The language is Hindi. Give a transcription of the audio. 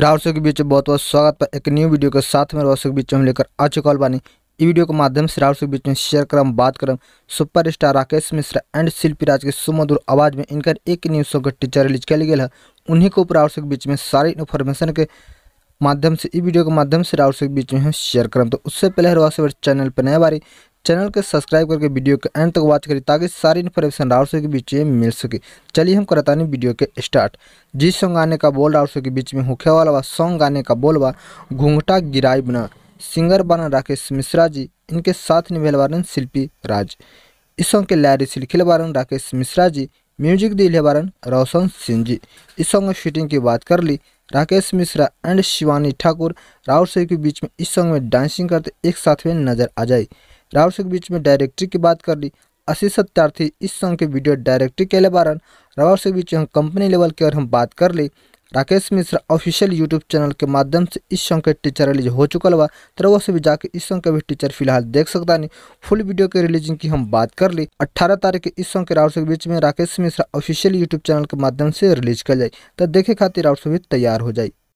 रावसों के बीच बहुत बहुत स्वागत है एक न्यू वीडियो के साथ में रावसों के बीच हम लेकर आ चुका बानी ई वीडियो के माध्यम से रावसों के बीच में शेयर करम बात करम super star Rakesh Mishra and Shilpi Raj के सुमधुर आवाज में इनकर एक न्यूज शो का टीचर रिलीज किया गया है उन्हीं के ऊपर के बीच में सारी इन्फॉर्मेशन के माध्यम से ई वीडियो के माध्यम से राउट के बीच में हम शेयर करम तो उससे पहले हर वास्तव चैनल पर नए बारी चैनल को सब्सक्राइब करके वीडियो के एंड तक वॉच करें ताकि सारी इन्फॉर्मेशन राउसों के बीच में मिल सके चलिए हम करते हैं वीडियो के स्टार्ट जिस सॉन्ग गाने का बोल राउसों के बीच में हुखे वाला बा सॉन्ग गाने का बोल बा घूंघटा गिराई बना सिंगर बना राकेश मिश्रा जी इनके साथ निभेल बारन शिल्पी राज इस सॉन्ग के लैरिस लिखिल बारन राकेश मिश्रा जी म्यूजिक दिल बारन रोशन सिंह जी इस सॉन्ग में शूटिंग की बात कर ली राकेश मिश्रा एंड शिवानी ठाकुर राउत के बीच में इस सॉन्ग में डांसिंग करते एक साथ में नजर आ जाए राहुल सिंह के बीच में डायरेक्टरी की बात कर ली अशी सत्यार्थी इस संघ के वीडियो डायरेक्टरी के लेबारन राहुल सिंह के बीच हम कंपनी लेवल की और हम बात कर ली Rakesh Mishra official YouTube channel के माध्यम से इस सॉन्ग के टीचर रिलीज हो चुकल बा तरह से भी जाके इस सॉन्ग के भी टीचर फिलहाल देख सकता नहीं फुल वीडियो के रिलीजिंग की हम बात कर ली 18 तारीख के इस सॉन्ग के राउट के बीच में Rakesh Mishra official YouTube channel के माध्यम से रिलीज कर जाए तो देखे खातिर राउट से तैयार हो जाए